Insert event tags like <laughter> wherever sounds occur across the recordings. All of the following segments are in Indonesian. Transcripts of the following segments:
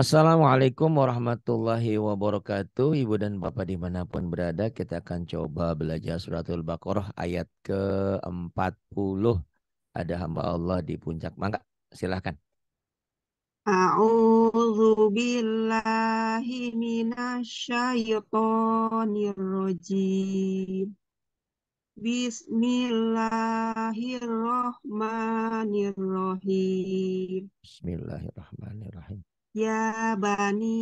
Assalamualaikum warahmatullahi wabarakatuh. Ibu dan Bapak dimanapun berada, kita akan coba belajar suratul Baqarah ayat ke-40. Ada hamba Allah di puncak mangga. Silahkan. A'udhu billahi minasyaitonirrojim rajim. Bismillahirrahmanirrahim. Bismillahirrahmanirrahim. Ya Bani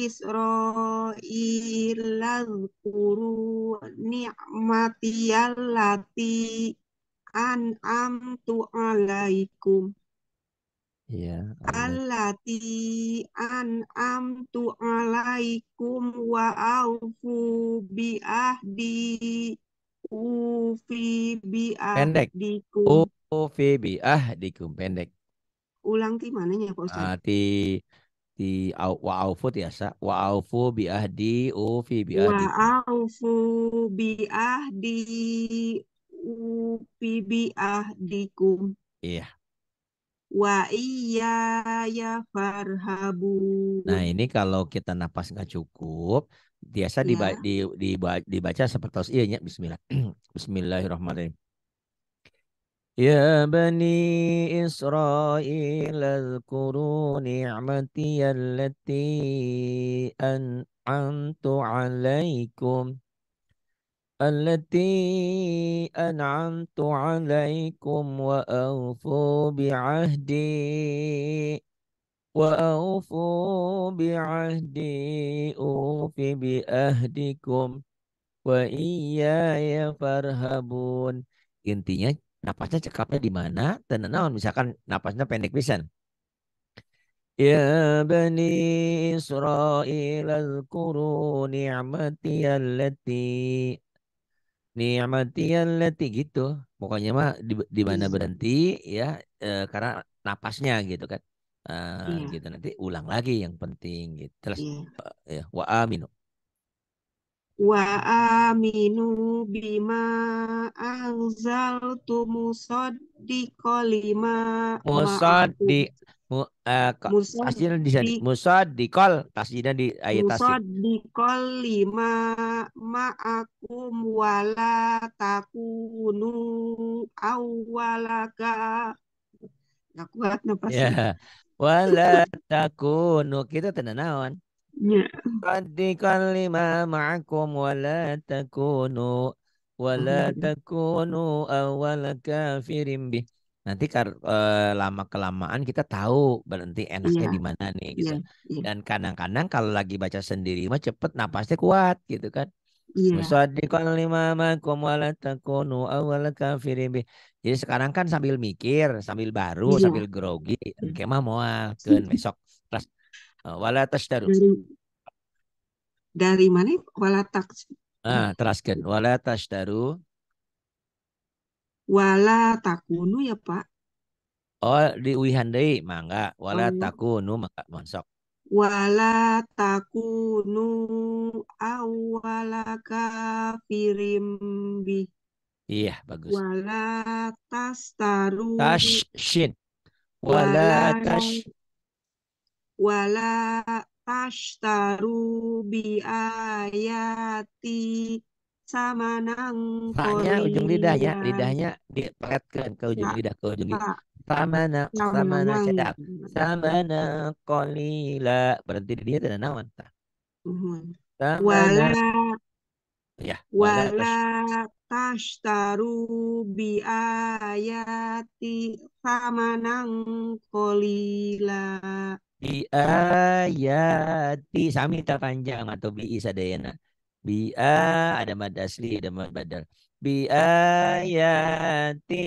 Israel Lazkuru ni'matiyallati amtu alaikum Ya, Allati an'amtu alaikum wa aufu bi ahdi ufi bi ahdikum. Pendek. Ufi bi ahdikum. Pendek ulangi mananya Pak Ustaz? Ah, di di wa'aufu ya sa wa'aufu bi ahdi ufi bi ahdi wa'aufu bi ahdi ufi bi ahdikum iya wa iya ya farhabu nah ini kalau kita napas nggak cukup biasa dibaca, iya. dibaca, dibaca seperti iya, iya Bismillah <clears throat> Bismillahirrahmanirrahim يا بني إسرائيل اذكروا نعمتي التي أنعمت عليكم التي أنعمت عليكم وأوفوا بعهدي وأوفوا بعهدي أوف بأهدكم وإياي فارهبون intinya napasnya cekapnya di mana dan naon misalkan napasnya pendek pisan Ya bani Israel azkuru ni'mati allati ni'mati allati gitu. Pokoknya mah di, di mana iya. berhenti ya e, karena napasnya gitu kan. e, gitu nanti ulang lagi yang penting gitu. Terus yeah. Iya. ya wa aminu wa aminu bima anzaltu musaddiqo eh, di kolima mu, di musod di sana musaddiqol tasdidnya di ayat tasdid musaddiqol lima ma'akum wala takunu awwalaka Gak kuat nafasnya. Yeah. Wala takunu kita tenanawan Radikal ya. lima ma'akum wa la takunu wa la iya. takunu awal kafirin bih. Nanti kar, e, eh, lama kelamaan kita tahu berhenti enaknya yeah. di mana nih gitu. Yeah. Yeah. Dan kadang-kadang kalau lagi baca sendiri mah cepet napasnya kuat gitu kan. Yeah. lima Jadi sekarang kan sambil mikir, sambil baru, iya. sambil grogi, iya. kemah mau mual, besok Eh, wala tashtaru. Dari, dari mana? Wala tak. Ah, teraskan. Wala tashtaru. Wala takunu ya Pak. Oh, di wihandai mangga. Wala oh. takunu mangga monsok. Wala takunu awala kafirim bi. Iya, bagus. Wala tastaru. Tashin. Wala, wala tash wala tashtaru bi ayati samanang Paknya ujung lidah ya, lidahnya dipeletkan ke ujung ya. lidah ke ujung lidah. Samana, ya. samana sedap. Ya, samana kolila. Berarti di dia tidak nawan. ta. Mhm. Wala. Ya. Wala tashtaru bi ayati samanang kolila bi ayati samita panjang atau bi sadayana bi a ada mad asli ada mad badal bi ayati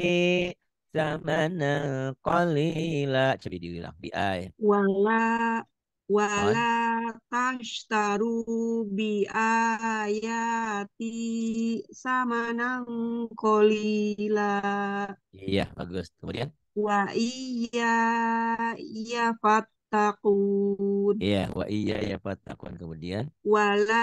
zamana qalila coba diulang bi ay ya. wala wala tashtaru bi ayati samanang kolila iya bagus kemudian wa iya iya fat tattaqun. Iya, wa iya ya fatakun kemudian. Wala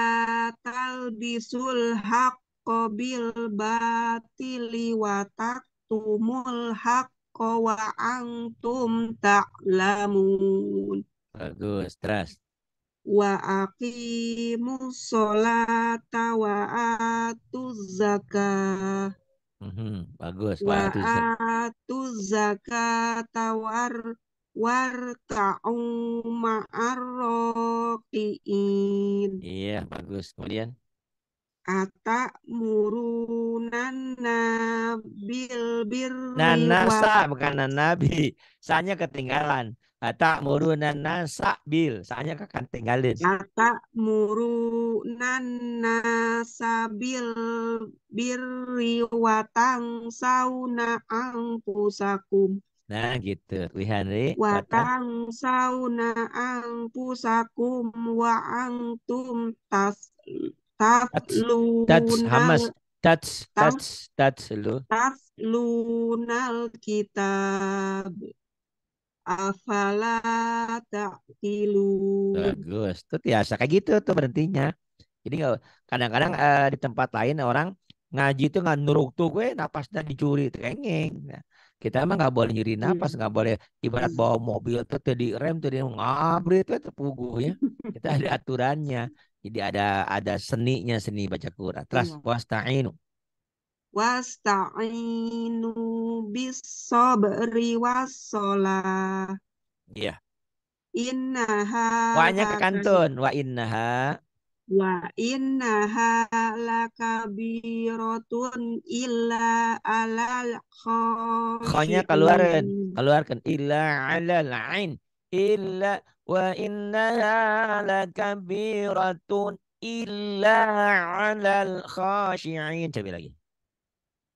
talbisul haqqo bil batili wa taktumul haqqo wa antum ta'lamun. Bagus, terus. Wa aqimus sholata wa atuz zakah. Mm -hmm. Bagus. Wa atuz zakah tawar warka'u ma'arrokiin. Iya, bagus. Kemudian? Ata murunan nabil bir nanasa bukan nanabi Saanya ketinggalan ata murunana sabil sanya ketinggalan ata nasa bil birri watang sauna angpusakum Nah gitu, Wa tang sauna ang pusakum wa tum tas tas Tats hamas that's that's tats lu. Tats lunal kitab. Afala takilu. Bagus. Tuh biasa kayak gitu tuh berhentinya. Jadi kadang-kadang uh, di tempat lain orang ngaji itu nggak nuruk tuh gue napasnya dicuri tengeng. Nah, kita emang nggak boleh nyuri iya. nafas, nggak boleh ibarat bawa mobil tuh jadi rem tuh dia ngabrit tuh terpuguh ya. Kita ada <laughs> aturannya. Jadi ada ada seninya seni baca Quran. Terus iya. wasta'inu. Wasta'inu bisa beri wassalah. Iya. Innaha. Wanya ke kantun. Wa innaha. Wa la lakabiratun illa alal Khanya keluarkan keluarkan illa alal ain. Illa wa la lakabiratun illa alal khashi'in. Coba lagi.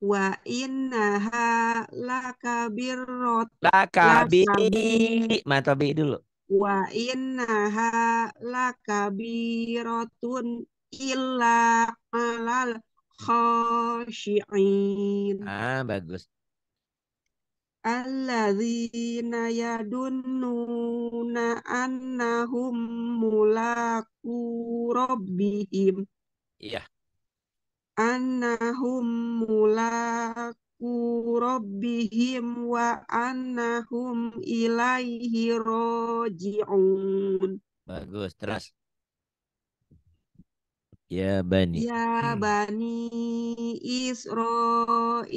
Wa innaha lakabirot. Lakabi. Lakabi. Mata bi dulu wa innaha lakabiratun illa alal khashi'in. Ah, bagus. Alladzina yadunnuna annahum mulaku rabbihim. Iya. Yeah. Annahum mulaku rabbihim wa annahum ilaihi raji'un. Bagus, terus. Ya Bani. Ya hmm. Bani Israel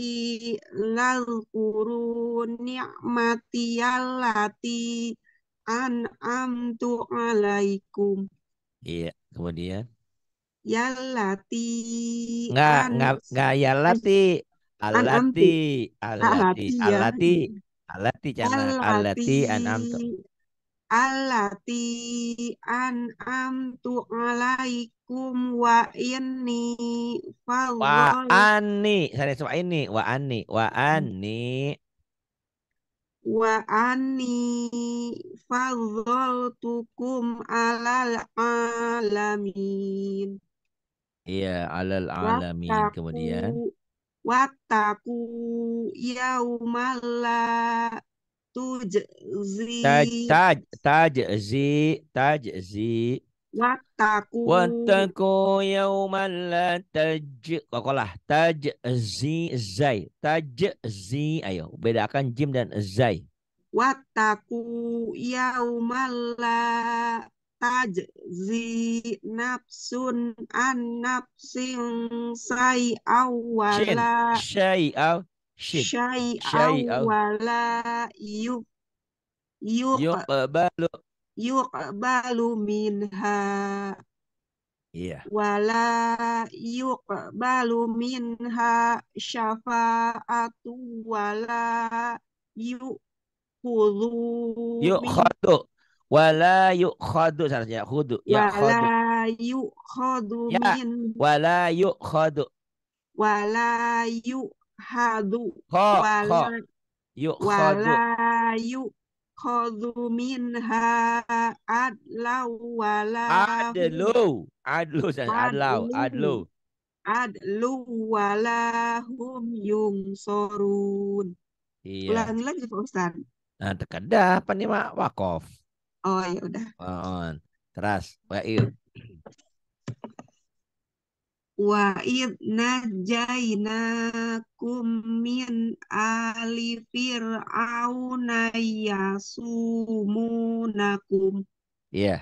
kurun ni'mati allati an'amtu alaikum. Iya, kemudian. Yallati. Enggak, enggak, enggak yallati Alati, alati, ya. alati, alati, alati, anamtu. Alati anamtu alaikum wa inni Wa anni, saya semua ini, wa anni, wa anni. Wa anni fadzaltukum alal alamin. Iya, alal alamin. Kemudian. Wataku yaumala tujzi. Taj, taj, tajzi, tajzi. Wataku. Wataku yau la taj. Kokolah. zi zai. zi Ayo, bedakan jim dan zai. Wataku yau la tajzi nafsun an nafsin sai awala syai aw syai awala yuk yuk balu yuk balu minha Iya. Yeah. Wala yuk balu minha syafaatu wala yuk kudu yuk khadu wala yukhadu seharusnya khudu ya wala yukhadu ya wala yukhadu wala yukhadu wala yukhadu wala yukhadu minha adlaw wala adlu adlu adlaw adlu adlu wala hum yungsorun iya. ulangi lagi Pak Ustaz nah terkedah apa nih Mak Wakof Oh ya udah. On. Teras. Wa'id. Wa'id najainakum min ali fir'auna yasumunakum. Iya. Yeah.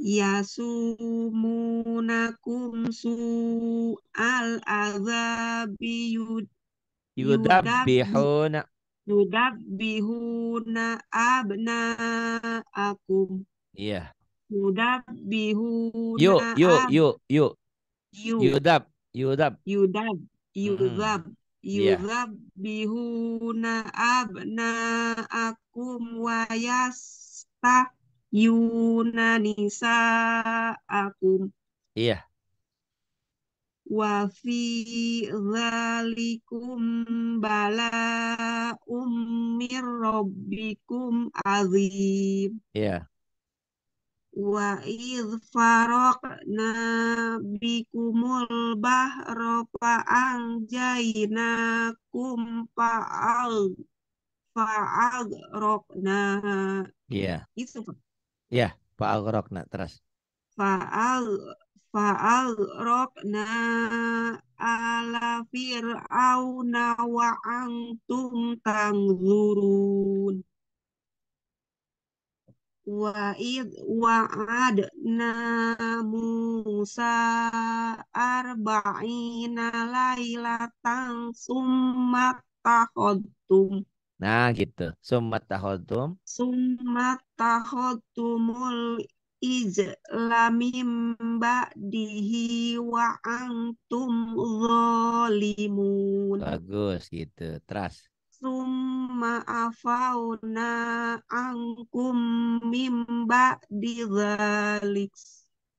Yasumunakum al azabi yud yudabbihuna Nudabbihuna abna'akum. Iya. Nudabbihuna Yuk, yuk, yuk, yuk. Yudab, yudab. Yudab, yudab. Hmm. bihuna abna wa wayasta yuna nisa'akum. Iya wa fi zalikum bala ummir rabbikum azim. Iya. Yeah. Wa idh faraqna bikumul bahra fa'anjainakum fa'al fa'agrokna. Iya. ya Itu. Iya, yeah. rokna terus. Fa'al Fa'al rokna ala fir'auna wa antum tangzurun. waid wa'adna Musa arba'ina laylatan summat tahodtum. Nah gitu. Summat tahodtum. Summat tahodtumul izlamim dihi wa antum zalimun. Bagus gitu. Trust. Summa afauna angkum mimba dizalik.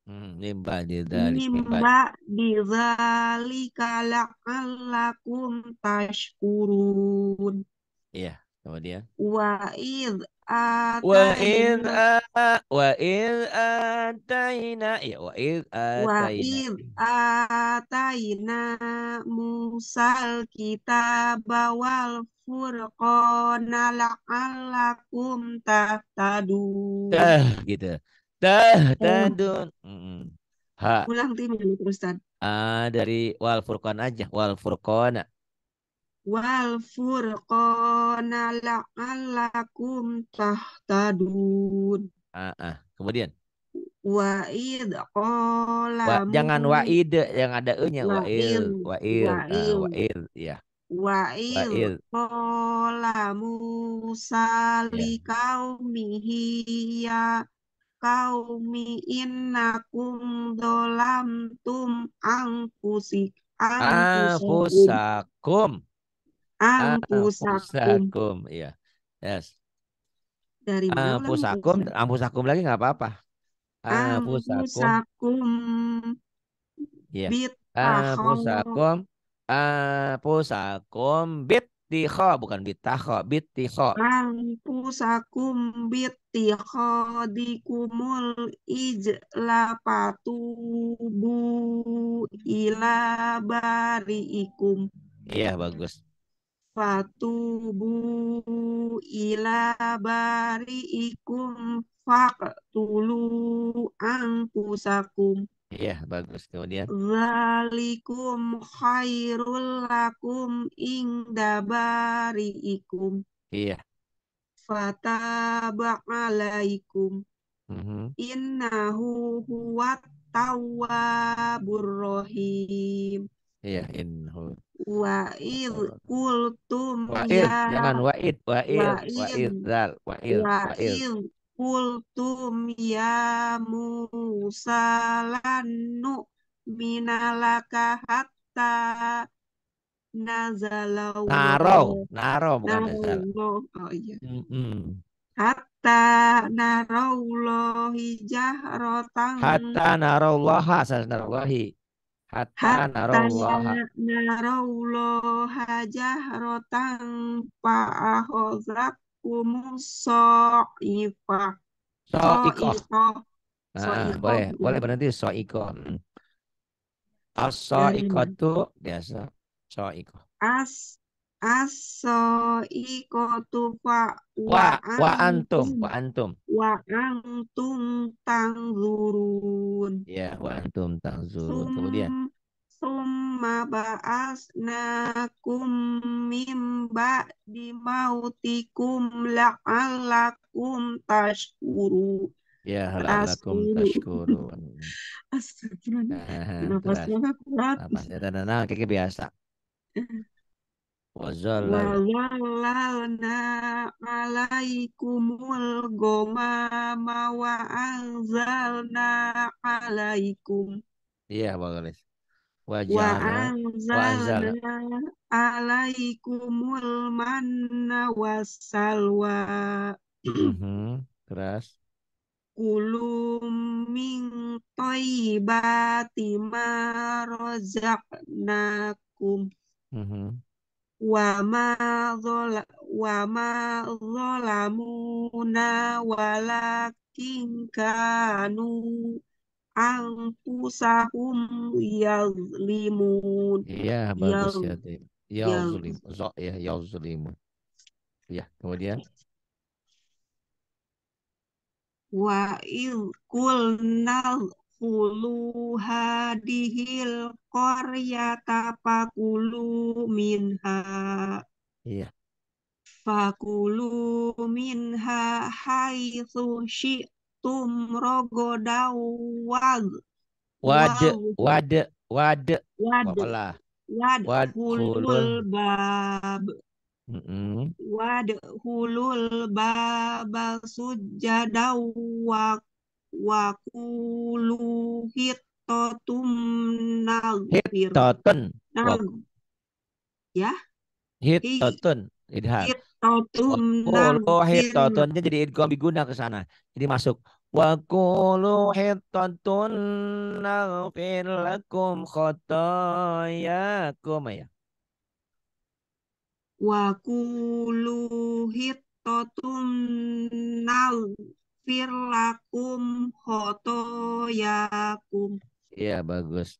Hmm, mimba dizalik. Mimba dizalika alakum tashkurun. Iya, kemudian. Wa id وإذ ya wain وإذ وإذ Musal kita bawal والفرقان لعلكم تهتدون tah gitu tah tadun ha ulang tim dulu Ustaz ah dari wal furqan aja wal furqana wal furqana la'allakum tahtadun. Ah, ah. Kemudian Wa'id qala wa, jangan wa'id yang ada e-nya wa'il wa'il wa'il ah, iya. iya. ya. Wa'il qala Musa likaumihi ya kaumi innakum tum angkusik angkusakum. Ampusakum. iya. Yes. Dari mana? Ampusakum, ya? ampusakum lagi nggak apa-apa. Ampusakum. Iya. Bit ampusakum. Ampusakum bit tiho bukan bit bitaho bit tiho. Ampusakum bit tiho dikumul ijlapatu bu ila ikum. Iya bagus fatubu ila bariikum faqtulu angkusakum. Iya, bagus. Kemudian. Zalikum khairul lakum indabariikum. Iya. Fataba alaikum. Mm-hmm. Innahu huwat tawaburrohim. Iya, inhu. Wa'id kultum wa'id, ya. Jangan wa'id, wa'id, wa'id zal, wa'id, wa'id. Kultum ya Musa lanu minalaka hatta nazalau. Naro, naro bukan nazal. Ya, oh iya. Mm -mm. Hatta narawlohi jahrotang. Hatta narawloha, asal narawlohi. Hatta narawullaha. Narawullaha jahratan fa'ahozakum so'ifah. So'ikoh. Nah, boleh, boleh berhenti so'ikoh. As-so'ikoh itu biasa. So'ikoh. As aso iko tufa wa, wa antum wa antum iya, wa antum tangzurun ya wa antum tangzurun kemudian summa ba'asnakum mim ba'di mautikum la'allakum tashkuru Ya, halakum tashkuru <laughs> Astagfirullah. Nah, Nafasnya berat. Nafasnya nah, kayak biasa. <laughs> Wazalna alaikumul gomama wa anzalna alaikum. Iya, Bang Galis. Wajana, wa anzalna alaikumul manna wasalwa. Mhm, keras. Kulum min toibati ma rozaknakum. Mm -hmm wama zola, zolamuna walakin kanu angkusahum yazlimun. Iya, bagus ya. Yazlim. Zo, ya, yazlimun. Ya, kemudian. Wa il kulnal Kulu hadihil koryata fakulu minha. Iya. Fakulu minha sushi tum rogodaw wad. Wad, wad, wad. Wad. Wad. Wad hulul bab. wade Wad hulul bab sujadau wa wa kulu hitotum nagfir. Hitotun. Ya? Hitotun. Idhar. Hitotun kalau Hitotunnya jadi idgham biguna ke sana. Jadi masuk. Wa kulu hitotun nagfir lakum khotoyakum ya. Wa kulu hitotum yakfir lakum khotoyakum. Iya, bagus.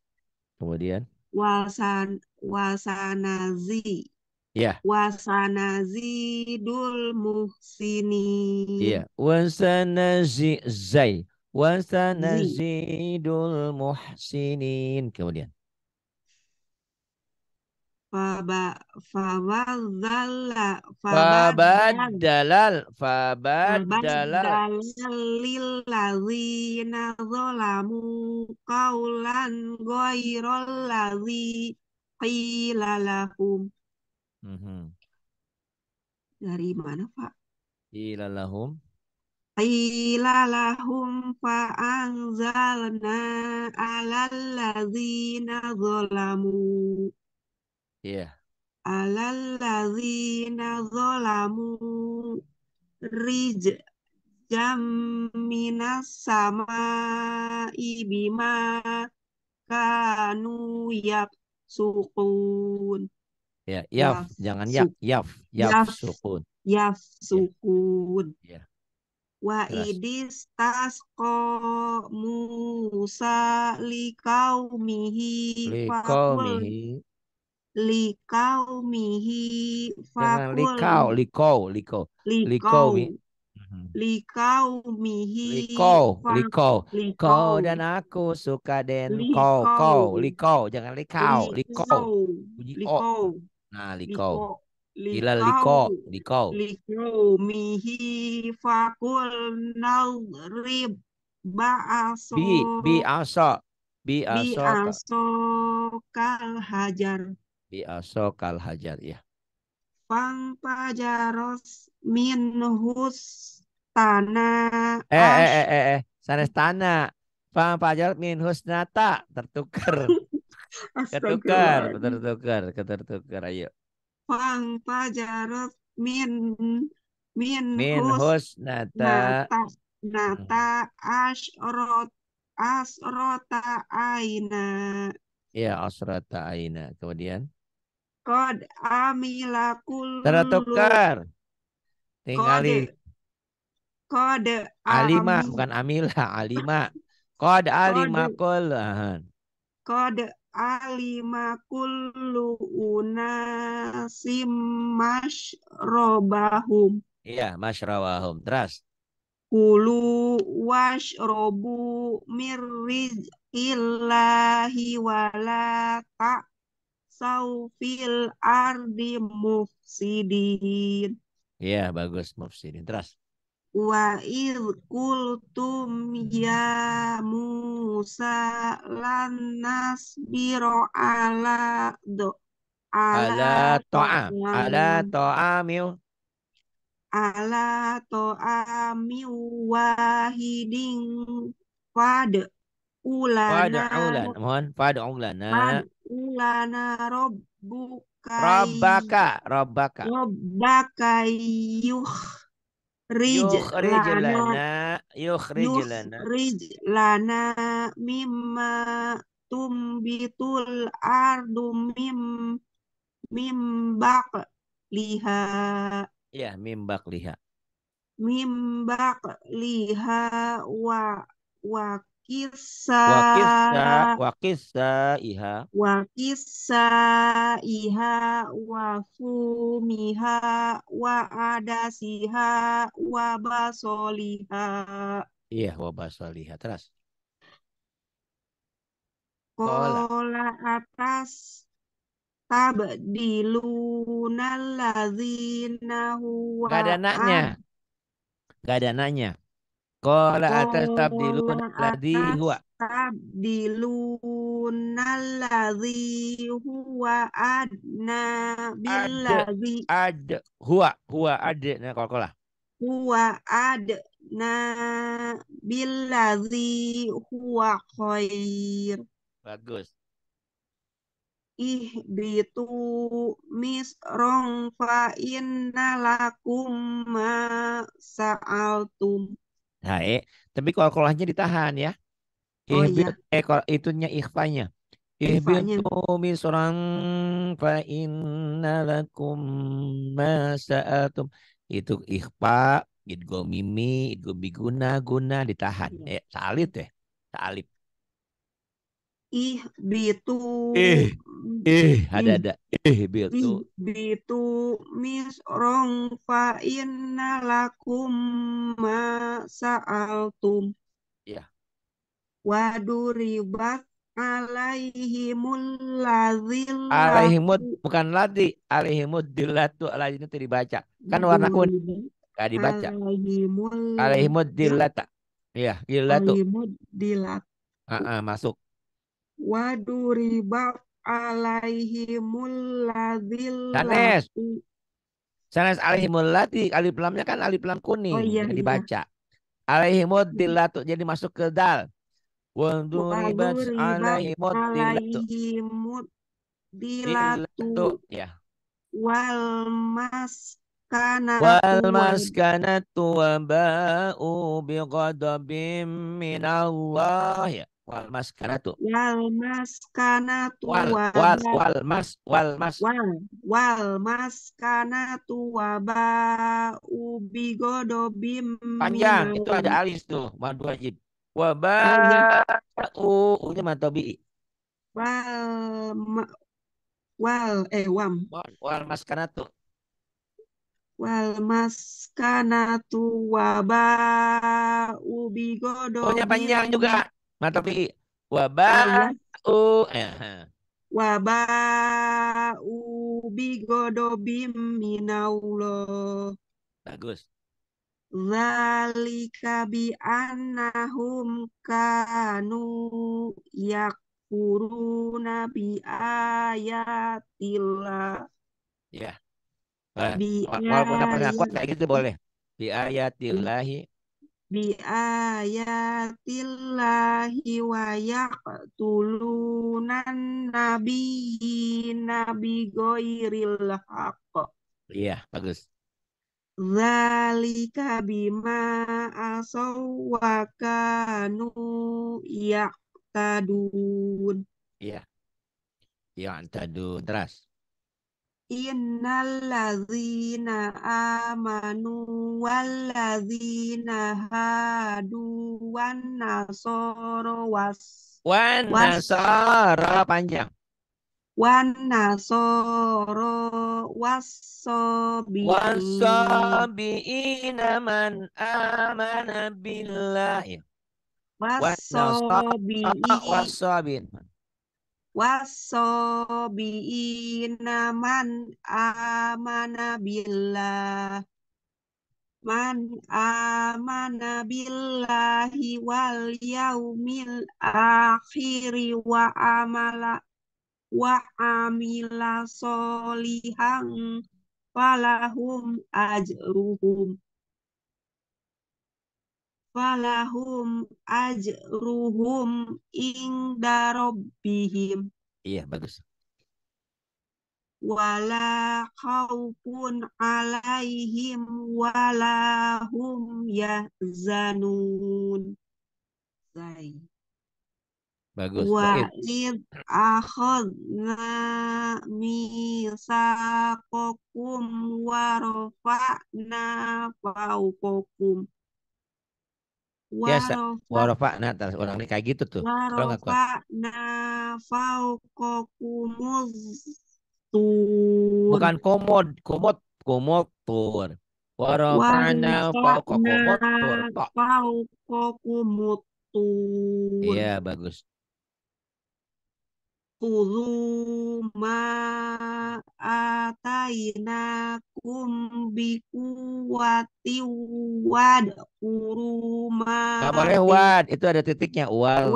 Kemudian? Wasan, wasanazi. Iya. Wasanazi dul muhsini. Iya. Wasanazi zai. wasanazi dul muhsinin. Kemudian. Faba fabadala fabadalal fabadalal lilladzina zalamu qawlan ghairal ladzi qila lahum mhm. dari mana Pak qila lahum Qila lahum fa'anzalna alal ladzina zalamu Iya. Alalladzina zalamu rijam minas sama ibima kanu yap sukun. Ya, yaf, jangan ya, yaf, yaf, yaf, yaf sukun. Yaf sukun. Ya. Wa idis tasqa Musa likaumihi likau mihi fakul. Jangan likau, likau, likau. Likau. Likau mihi. Likau, likau. Kau dan aku suka den. kau, kau, likau. Jangan likau, likau. Likau. Nah, likau. Gila liko, liko. Liko mihi fakul naurib ba'aso. Bi, bi aso. Bi aso. Bi aso kal hajar bi asokal hajar ya. Fang pajaros minhus tanah. Eh eh eh eh eh sanes tanah. Fang pajar minhus nata tertukar. ketukar, <laughs> ketertukar, ketertukar. Ayo. Fang pajaros min min min nata nata, nata hmm. asrot asrota aina ya asrota aina kemudian Kod amilakul kullu. Tinggali. Kode. Alima. Bukan amila. Alima. Kod alima kul. Kode alima kullu unasim masyrobahum. Iya, masyrobahum. Terus. Kulu washrobu mirriz illahi wala tak Saufil ardi mufsidin. Iya, yeah, bagus mufsidin. Terus. Wa id kultum ya Musa lan nasbiro ala do ala toa ala miu ala miu wahidin fad ulana fad ulan mohon fad ulana fad lana robbuka robaka robbaka robbaka yuh Rij lana yukhrij lana yukhrij lana mimma tumbitul ardu mim mimbak liha ya mimbak liha mimbak liha wa wa Wakisa. Wakisa. Wakisa. Iha. Wakisa. Iha. Wafumiha. siha Wabasoliha. Iya, wabasoliha. Terus. Kola atas tabdilunalladzina huwa. Gak ada naknya. Gak ada naknya. Qala atastabdiluna alladhi huwa luna alladhi huwa adna billadhi ad, ad huwa huwa ad, nah, kalau kola huwa na billadhi huwa khair bagus ihbitu misrong fa inna lakum ma sa'altum Nah, eh. Tapi kolkolahnya ditahan ya. Oh, Ihbit, iya. Eh, itunya ikhfanya. Ihbitu misran fa inna lakum ma sa'atum. Itu ikhfa, idgo mimi, idgo biguna, guna, ditahan. Ya, eh, salib deh. Salib ih bitu eh eh ada ada eh bitu bitu rong fa lakum ma sa'altum ya waduribat alaihimul lazil alaihimud bukan lati alaihimud dilatu alaihi itu dibaca kan warna kuning gak dibaca alaihimul alaihimud dilata iya dilatu alaihimud dilat uh -uh, masuk waduribat alaihi muladil. Sanes Sanes alaihi ladil alif lamnya kan alif lam kuning oh, iya, yang dibaca iya. alaihimul jadi masuk ke dal waduribat alaihi dilatu dilatu ya wal maskana wal maskanatu ba'u bi ghadabim min Allah ya wal kanatu wal kanatu wal wal wal mas wal mas wal wal mas kanatu waba ubi godobim panjang itu ada alis tuh madu wajib waba u ini matobi wal ma, wal eh wam wal, wal kanatu wal kanatu waba ubi godobim Ohnya panjang juga Ma nah, tapi wabah waba'u iya. eh. waba'u bigodobim minaulo. Bagus. Zalika bi annahum kanu yakuru bi ayatillah. Ya. Walaupun kuat kayak gitu boleh. Bi ayatillahi biayatillahi wa yaqtulunan nabiyyi nabi ghairil haqq. Iya, bagus. Zalika bima asaw wa kanu yaqtadun. Iya. Yaqtadun. Teras innalladzina amanu walladzina hadu wan nasoro was wan nasoro panjang wan nasoro wasobi wasobi inaman amana billahi wasobi wasobin wasobiina man amana billah man amana billahi wal yaumil akhiri wa amala wa amila solihang falahum ajruhum falahum ajruhum inda rabbihim. Iya, bagus. Wala khawfun alaihim walahum yahzanun. Zai. Bagus. Wa id akhadna misaqakum warfa'na fawqakum biasa ya, warofa'na orang ini kayak gitu tuh warofa'na fauqakumuz bukan komod komod komod Warofa warofa'na fauqakumuz tur fauqakumuz iya bagus Kulu ma Kum kumbikuwati wad kuruma. Gak boleh wad, itu ada titiknya wal.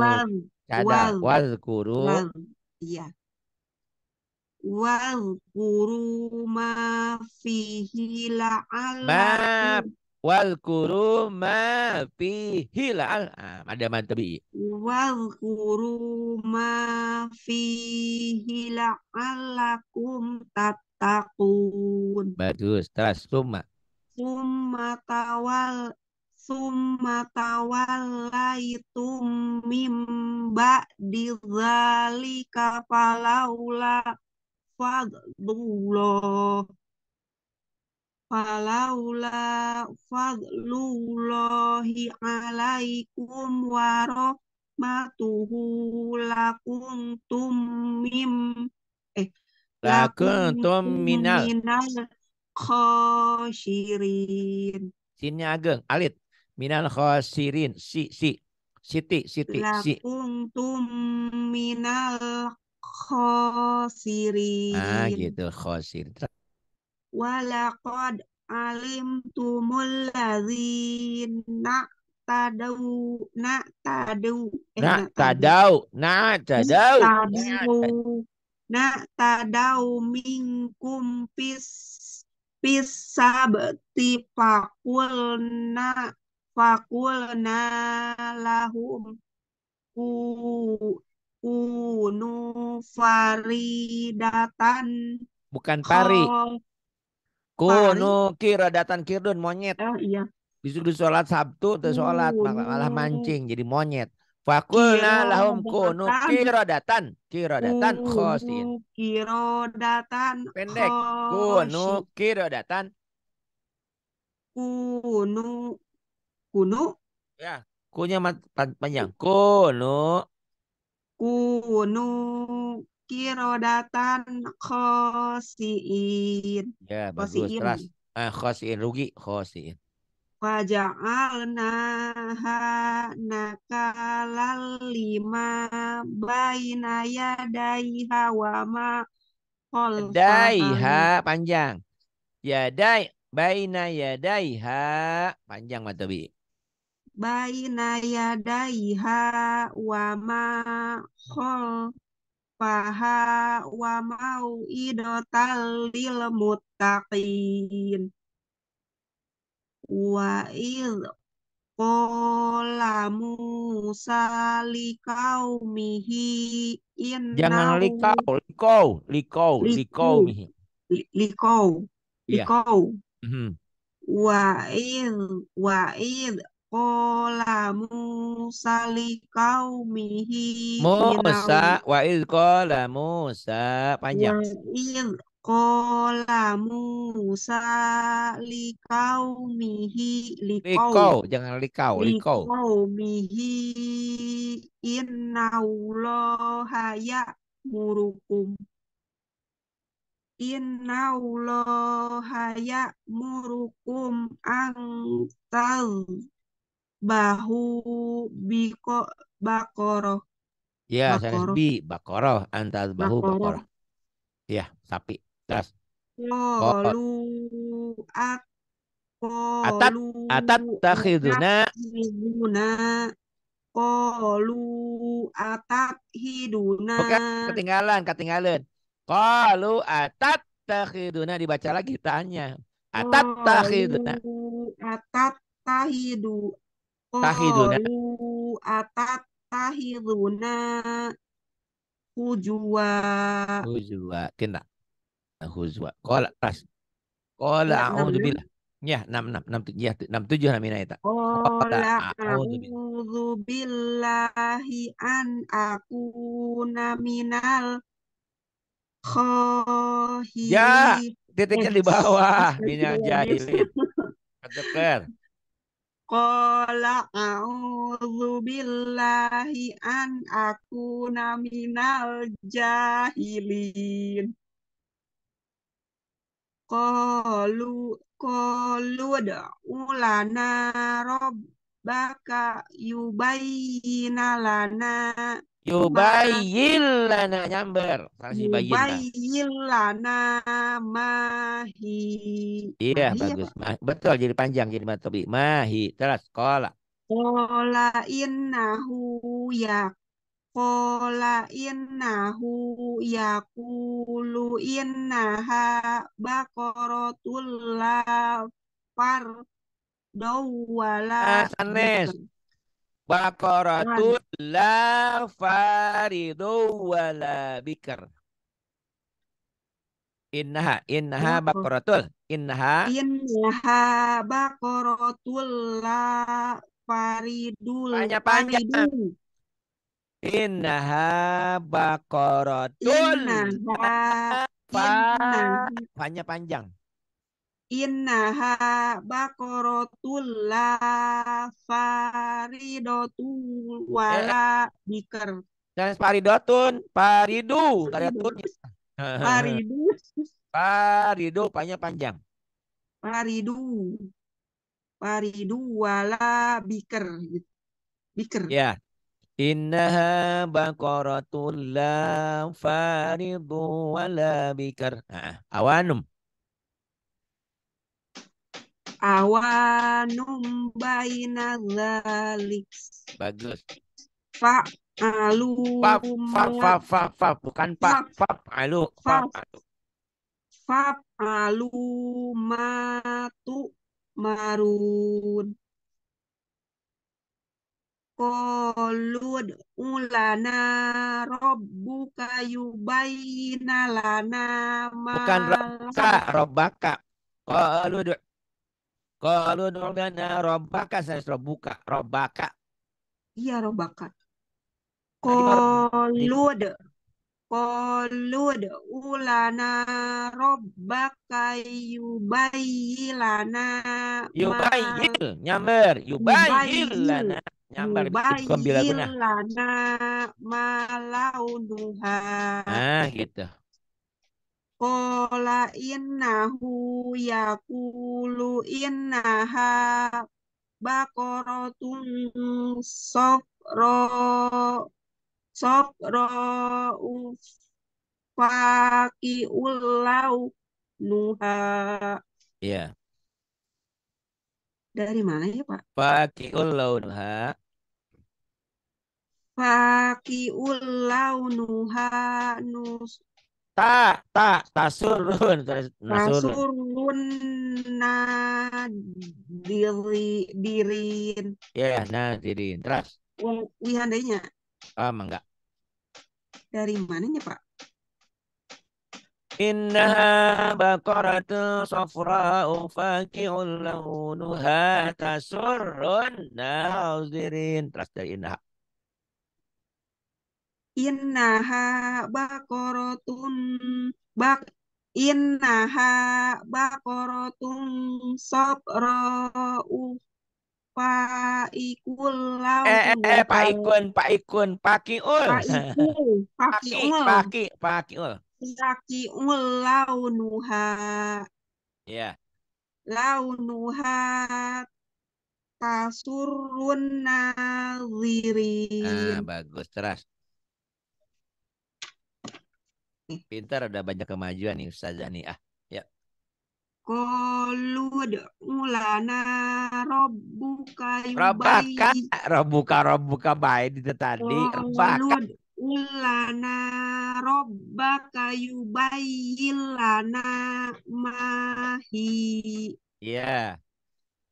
Wal. wal kuru. Iya. Wal kuruma fihi la'al. Wal kuru fihi la'al. Ada mantabi. Wal kuruma fihi fihi la'alakum tat takun. Bagus. Terus summa. Summa tawal summa itu mimba didzalika falaula fadlullah falaula fadlullahi alaikum wa rahmatuhu lakuntum mim Lakuntum minal. Minal khosirin. Sinnya ageng. Alit. Minal khosirin. Si, si. Siti, Siti, si. Lakuntum minal khosirin. Ah gitu khosirin. Walakad alim tumul ladzina tadau nak tadau eh, na tadau nak tadau nak tadau na tadau mingkum pis pisabti fakulna fakulna lahum ku kunu faridatan bukan pari oh, kunu datan kirdun monyet oh, iya disuruh sholat sabtu terus sholat malah mancing jadi monyet Fakulna lahum kunu kirodatan. Kirodatan khosin. Kirodatan Pendek. Kunu kirodatan. Kunu. Kunu? Ya. Kunya panjang. Kunu. Kunu kirodatan khosin. Ya, bagus. Khosin, ah, khosin. Rugi. Khosin wa nakalal lima baina yadaiha wa ma Daiha panjang. Ya, dai baina yadaiha panjang matobi. Baina yadaiha wa ma khol faha wa mau idotal lil muttaqin. Wa'il kolamu Kola Musa likaumihi Jangan likau, likau, likau, Likau. Likau. Iya. Mhm. wa'il wa'il kolamu salikau kola Musa likaumihi Musa sa kola Musa panjang. Kola Musa likau mihi likau. Likau, ya? jangan likau, likau. Likau mihi innauloha ya, murukum. Innauloha ya, murukum angtal bahu biko bakoroh. Ya, bakoroh. bi bakoroh antal bahu bakoroh. bakoroh. Ya, sapi atas. Qalu at Atat atat takhiduna Qalu atat hiduna. Bukan ketinggalan, ketinggalan. Qalu atat takhiduna dibaca lagi tanya. Atat takhiduna. Atat tahidu. Tahiduna. Atat tahiduna. Ujua. Ujua. Kena huzwa. Qala ras Qala iya, ya. a'udzu billah. Ya, ya, enam tujuh ya 67 namanya eta. Qala a'udzu billahi an akuna minal khahir. Ya, titiknya di bawah, <laughs> minal jahilin. Kedeker. Qala a'udzu billahi an akuna minal jahilin. Kolu qalu da'u lana rabbaka yubayin lana Yubayil lana nyamber. Yubayil lana mahi. Iya bagus. Betul jadi panjang jadi matobi. Mahi. Terus kola. Kola innahu yak kola innahu yakulu innaha bakorotul la far eh, dawala Anes. bakorotul la faridu wala bikr innaha innaha bakorotul innaha innaha bakorotul la faridul panjang panjang Innaha bakorotul. Innaha. Panjang panjang. Innaha bakorotul la faridotul wala biker. Dan faridotun paridu, paridu. Ya. Paridu. Paridu, panjang panjang. Paridu. Paridu wala biker. Biker. Ya, Innaha baqaratul la faridu wa la bikar. Nah, awanum. Awanum baina dhalik. Bagus. Fa alu fa fa fa fa, fa. bukan fa fa alu fa alu. Fa alu matu marun. Kolud ulana robbuka yubayina lana ma Bukan robbaka, robbaka. Kolud Kolud ulana robbaka, saya robbuka, robbaka. Iya, robbaka. Nah, kolud Kolud ulana robbaka yubayilana Yubayil, nyamber, yubayil nyambar bikum bila guna. Ah, gitu. Kola innahu yakulu innaha bakorotun sokro sokro ufaki ulau nuha. Iya. Yeah. Dari mana ya, Pak? Fakiul launuha. Fakiul launuha nus. Tak, tak, tasurun. Tasurun nadiri, dirin. Ya, yeah, nadirin. Terus. Wihandainya. Ah, oh, enggak. Dari mananya, Pak? إنها بقرة صفراء فاكع لونها تسر الناظرين terus dari إنها Innaha bakorotun bak Innaha bakorotun sobra'u Pak Ikul Eh, eh, eh, Paikun, Paikun, Pak Ikun, pakiul raki'u launuha. Ya. Yeah. Launuha tasurun nazirin. Ah, bagus. Terus. Pintar ada banyak kemajuan nih Ustazah nih. Ah, ya. Qalu ulana rabbuka robuka, Rabbuka, robuka, robuka baik itu tadi. Rabbuka lana robbaka kayu lana mahi. Yeah.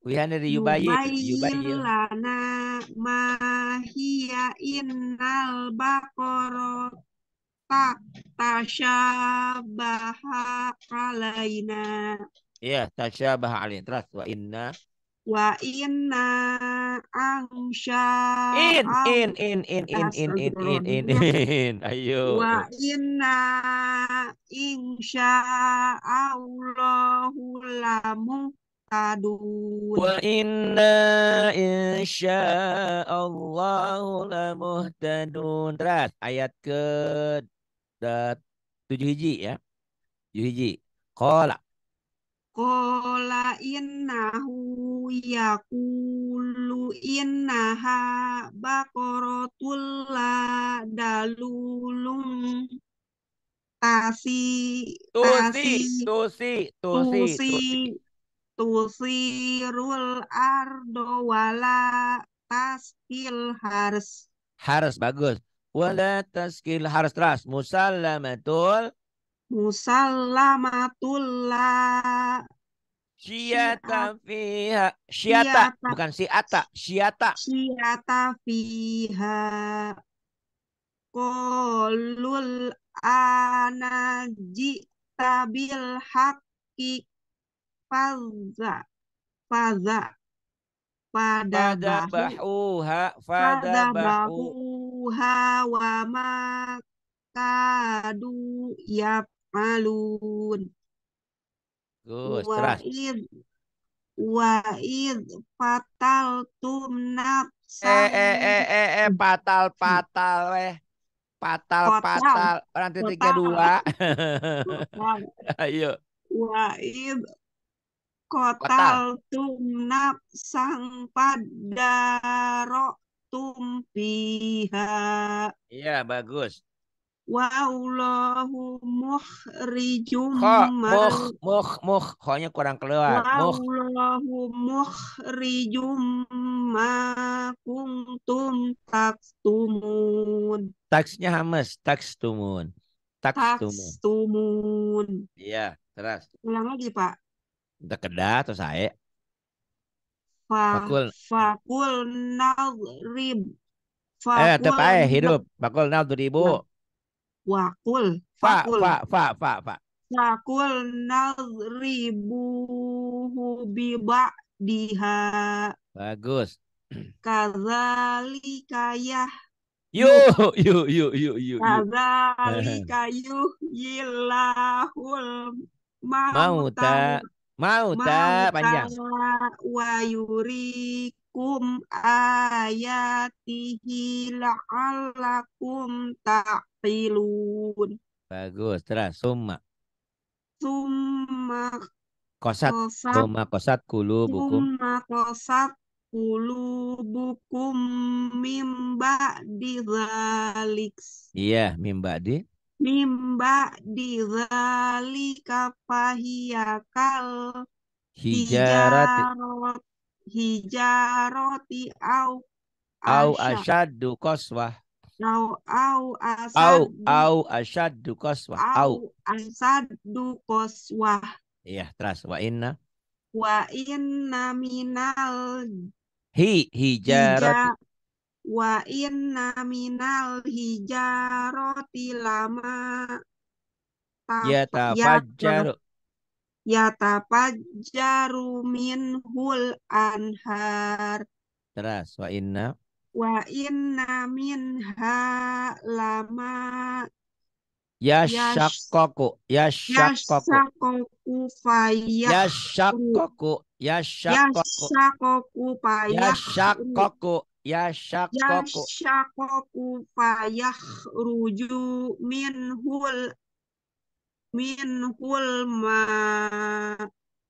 We handed yubayyil. Yubayyil lana mahiya innal bakoro tak tasyabaha alaina. Ya, yeah, tasyabaha alaina. Terus wa inna wa inna angsha in in in in in in in in in in ayo wa inna insya Allahu lamu muhtadun. Wa inna insya allahu la muhtadun. Ras ayat ke tujuh hiji ya. Tujuh hiji. Kola. Kola innahu yakulu innaha bakorotul la dalulum tasi tusi tusi tusi tusi tusi rul ardo wala taskil harus harus bagus wala taskil harus teras musallamatul Musallamatullah Syiata fiha Syiata bukan siata Syiata Syiata fiha Kolul anaji tabil haki faza faza pada bahuha pada bahuha wa makadu yap Malun, Gus, wa id wa id fatal tumnat eh eh, eh eh eh eh Fatal, patal eh patal patal, orang titik dua <laughs> ayo Wa'id kotal tumnap sang padaro tumpiha iya bagus wa Allahu mukhrijum kho mukh mukh mukh kurang keluar wa Allahu mukhrijum ma taktumun taksnya hamas takstumun takstumun takstumun iya terus ulang lagi pak dekedah atau saya fakul fakul nadrib eh, fakul, eh tepai hidup fakul nadribu nah wakul fakul fa fa fa fa fakul nazribu biba diha bagus <clears throat> kazalika ya Yu, yu, yu, yu, yu. Kazalika <laughs> yuhyilahul mauta. Mauta, mauta panjang. Wa yurik kum ayatihi la'allakum ta'qilun. Bagus. Terus summa. Summa kosat. kosat. Summa kosat kulu bukum. Summa kosat kulu bukum mimba di zalik. Iya, mimba di mimba di zalika Hijarat. hijarat hijaroti au au asyaddu qaswah au au au asad asyaddu qaswah au asaddu qaswah iya terus wa inna wa inna minal hi hijarati wa inna minal hijaroti lama ta, yatafajjaru yatafajjaru minhul anhar. Teras wa inna wa inna minha lama yashaqqaqu yashaqqaqu yashaqqaqu yashaqqaqu yashaqqaqu yashaqqaqu yashaqqaqu fayakhruju minhul Min hulma,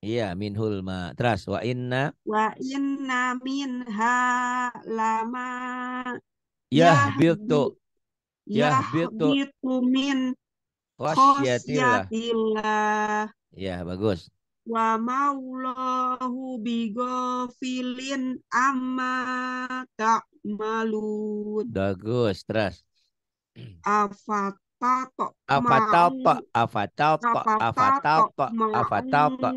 iya min hulma. terus wa inna wa inna minha lama ya bitu ya bitu min khosyatillah ya bagus wa maulahu bigofilin amma ta'malun bagus terus afat Afatato. apa Afatato. apa Afatato. apa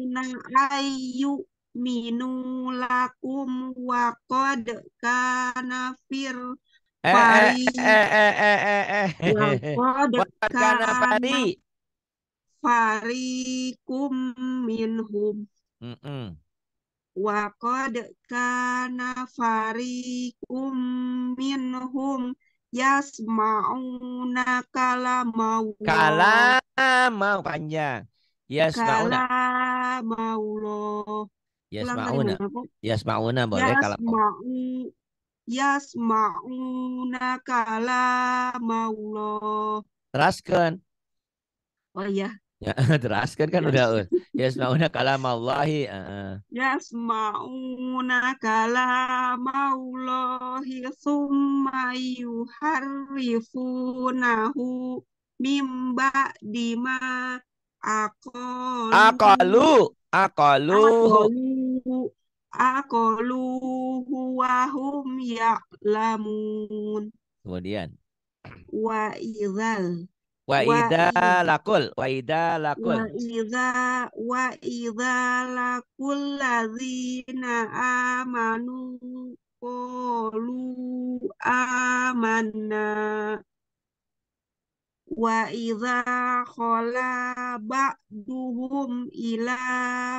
minu lakum wa apa kana fir eh, eh, ayu eh eh eh wa eh, <laughs> fari farikum minhum mm -mm. wa qad farikum minhum Yasmauna kalamau. Kalamau panjang. Yasmauna. Kalamau. Yasmauna. Yasmauna boleh kalamau. Yasmauna kalamau. Teraskan. Oh iya. Ya, <laughs> terus kan kan udah yasmauna kalam Allahi. Uh. Yasmauna kalam Allahi summa yuharifunahu mimba dima akol. Akalu, akalu. Akalu huwahum ya'lamun. Kemudian. Wa izal. Wa idza lakul, wa idza lakul. Wa idza wa idza lakul ladzina amanu kolu amanna. Wa idza khala ba'duhum ila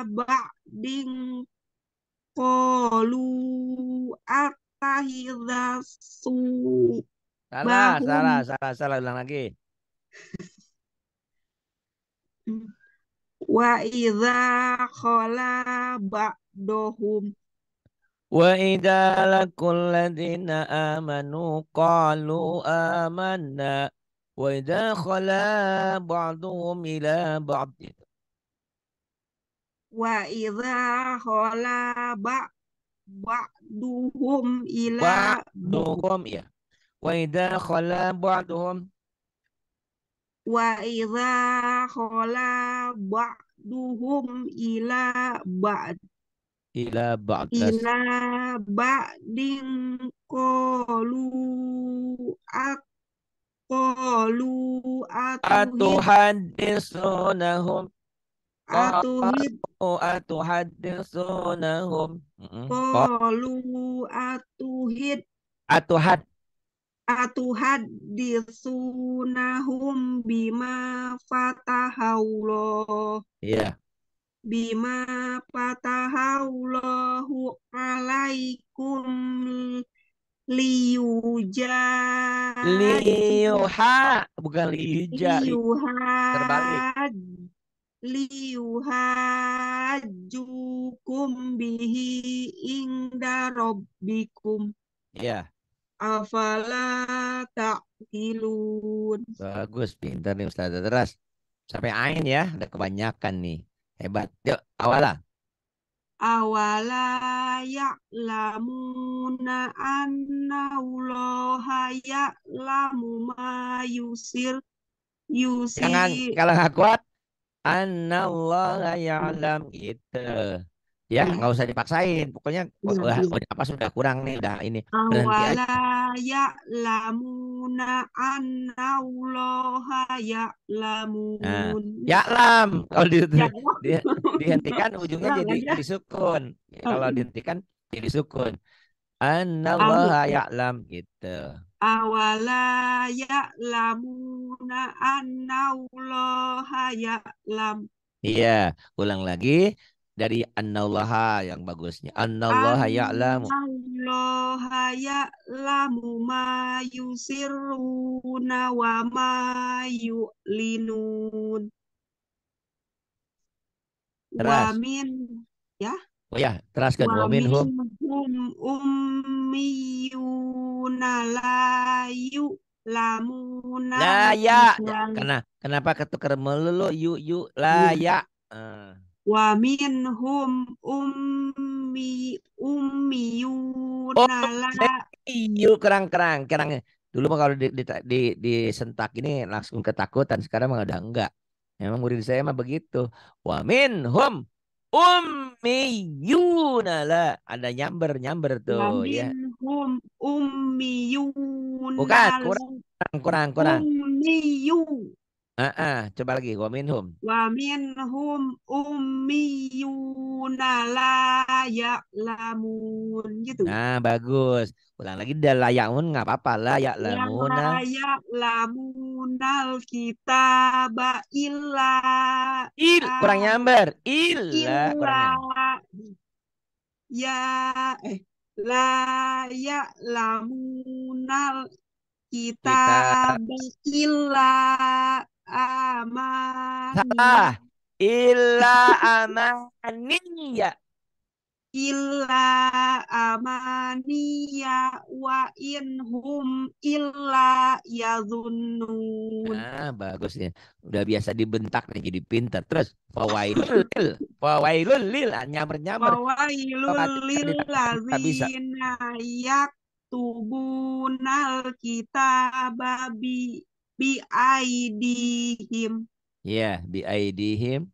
ba'din kolu atahidza su. Salah, salah, salah, salah ulang lagi. وإذا خلا بعضهم وإذا لقوا الذين آمنوا قالوا آمنا وإذا خلا بعضهم إلى بعض وإذا خلا بعضهم إلى بعضهم يا وإذا خلا بعضهم wa idza khala ba'duhum ila ba'd ila ba'd ila ba'din qalu ak qalu atuhaddisunahum Atuhid atuhaddisunahum qalu atuhid atuhad sunahum bima fatahaulloh Iya. Bima fatahaullahu alaikum liuja liuha bukan liuja liuha liuha jukum bihi inda robbikum ya afala ta'qilun. Bagus, pintar nih ustaz Terus sampai ain ya, ada kebanyakan nih. Hebat. Yuk, awala. Awala ya'lamuna anna Allaha ya'lamu ma yusir yusir. Jangan, kalau nggak kuat. Anna Allah ya'lam. Itu ya hmm. nggak usah dipaksain pokoknya ya, hmm. apa sudah kurang nih dah ini awala ya lamuna anauloha ya lamun nah, ya lam kalau di, ya. di, dihentikan ujungnya ya, jadi ya. disukun ya, oh, kalau iya. dihentikan jadi sukun anauloha ya lam gitu awala ya lamuna anauloha ya lam iya ulang lagi dari annallaha yang bagusnya. Annallaha ya'lamu. Annallaha ya'lamu ma yusirruna wa ma yu'linun. Wa min ya. Oh ya, teraskan wa minhum ummiyuna la yu lamuna. La ya. Kenapa kenapa ketukar melulu yu yu la ya. Uh wa minhum oh, ummi ummiyuna eh, la iyu kerang-kerang kerang dulu mah kalau di, di, di, di sentak ini langsung ketakutan sekarang mah udah enggak memang murid saya mah begitu wa minhum ummiyuna la ada nyamber nyamber tuh wa minhum ya. ummiyuna bukan kurang kurang kurang yu. Ah, uh coba lagi. Wa minhum. Wa minhum ummiyuna la ya'lamun gitu. Nah, bagus. Ulang lagi da la ya'un enggak apa-apa la ya'lamun. La kita ba illa il kurang nyamber. Il. illa kurang Ya eh la ya'lamunal kita, kita. illa Salah. Illa amaniya. Illa amaniya wa inhum illa yazunun. Ah, bagus ya. Udah biasa dibentak nih jadi pinter. Terus fawailul lil. Fawailul lil ah, nyamar-nyamar. Fawailul lil lazina yaktubunal kita bi bi aidihim. Ya, yeah, bi aidihim.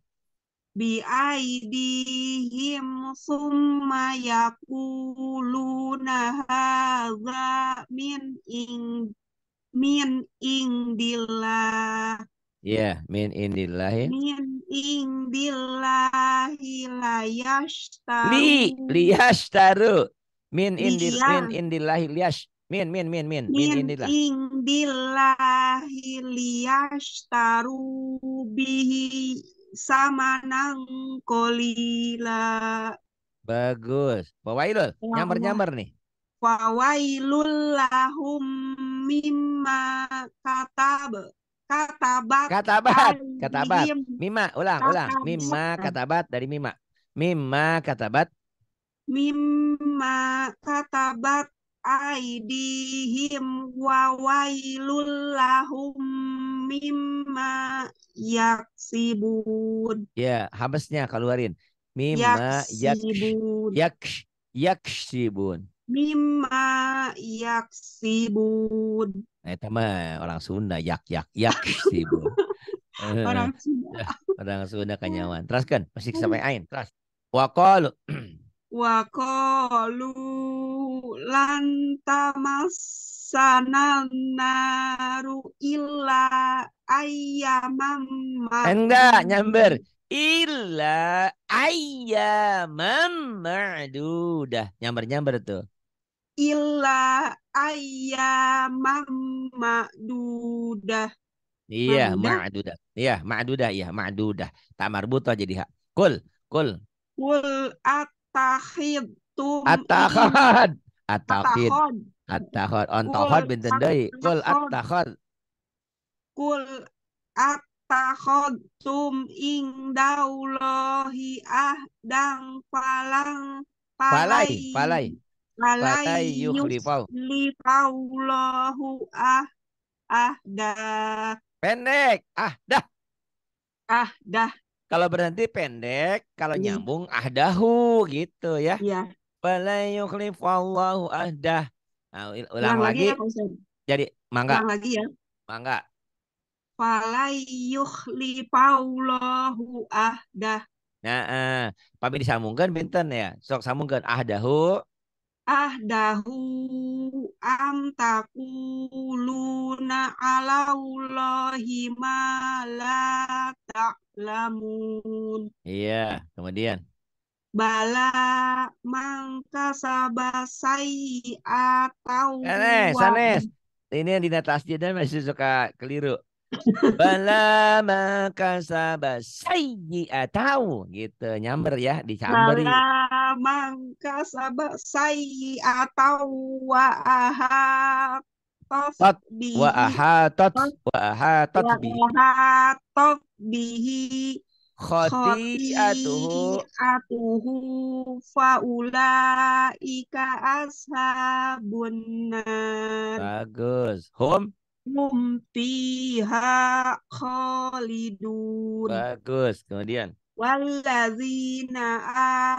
Bi aidihim summa yakuluna hadza min ing min indillah. Ya, yeah, min indillahi. Min indillahi layashtaru. Li, liyashtaru. Min indil, min indillahi liyash. Min, min, min, min. Min Min Indillahi liyashtaru bihi samanang kolila. Bagus. Wawailul, Nyamber-nyamber nih. Wawailul lahum mimma katab. Katabat. Katabat. Katabat. Mimma, Ulang, katabat. ulang. Mimma katabat dari Mimma. Mimma katabat. Mimma katabat aidihim wa wailul lahum mimma yaksibun. Ya, habisnya keluarin. Mimma yaksibun. Yaks, yaksibun. Mimma yaksibun. Nah, itu mah orang Sunda yak yak yaksibun. <laughs> orang Sunda. Eh, orang Sunda kanyawan. Teruskan, masih sampai ain. Terus. Wa qalu <clears throat> wa qalu lan tamassana naru illa ayyamam enggak nyamber illa ayyamam ma'dudah nyamber-nyamber tuh illa ayyamam ma'dudah Iya, ma'dudah. Iya, ma'dudah, iya, ma'dudah. Tak marbutoh jadi hak. Kul, kul. Kul at Atahid. Atahad. Atahid. Atahad. On tahad binten Kul atahad. Kul tum ing ah ahdang palang palai palai palai lipau lifaulahu ah ah dah pendek ah dah ah, kalau berhenti pendek, kalau iya. nyambung ahdahu gitu ya. Iya. Fala yukhlifallahu ahdah. Nah, ulang, ulang lagi. ya, Jadi mangga. Ulang lagi ya. Mangga. Fala yukhlifallahu ahdah. Nah, eh, uh, disambungkan binten ya. Sok sambungkan ahdahu ahdahu am takuluna ala Allahi ma la Iya, kemudian. Bala mangka sabasai atau Sanes, eh, Sanes. Ini yang di atas jadinya masih suka keliru. Bala makasaba atau gitu nyamber ya di Bala makasaba sayyi'atahu wa ahat Tot bihi. wa ahatot wa ahatot bi wa ahatot bihi khati'atuhu atuhu faulaika ashabun bagus home hum fiha khalidun. Bagus. Kemudian Walazina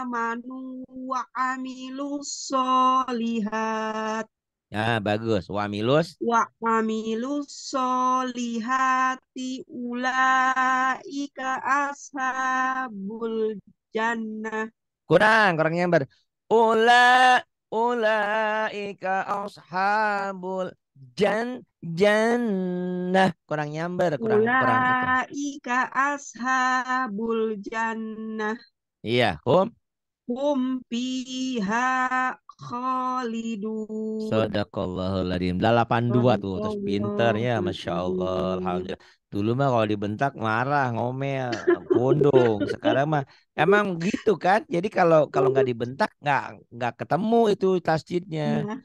amanu wa amilus solihat. Ya, bagus. Wa amilus. Wa amilus solihati ulaika ashabul jannah. Kurang, kurangnya ber. Ula, ulaika ashabul jan jannah kurang nyamber kurang Ula kurang ika ashabul jannah iya hum hum piha khalidun sadaqallahul ladim 82 tuh terus pinter ya masyaallah Allah alhamdulillah dulu mah kalau dibentak marah ngomel gondong sekarang mah emang gitu kan jadi kalau kalau nggak dibentak nggak nggak ketemu itu tasjidnya iya.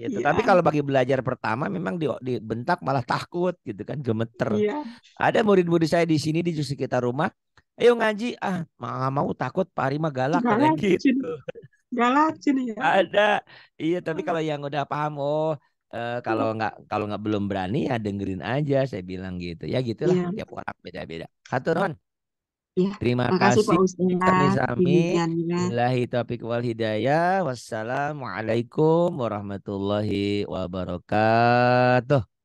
Gitu. Yeah. Tapi kalau bagi belajar pertama memang bentak malah takut gitu kan gemeter. Yeah. Ada murid-murid saya di sini di sekitar rumah, ayo ngaji ah mau mau takut Pak Rima galak, galak gitu. Galak sini ya. Ada. Iya tapi kalau yang udah paham oh Uh, kalau nggak kalau nggak belum berani ya dengerin aja saya bilang gitu ya gitulah yeah. tiap orang beda-beda. Hatur -beda. Ya, Terima kasih, kasih Pak Ustaz. Kami Billahi taufiq wal hidayah. Wassalamualaikum warahmatullahi wabarakatuh.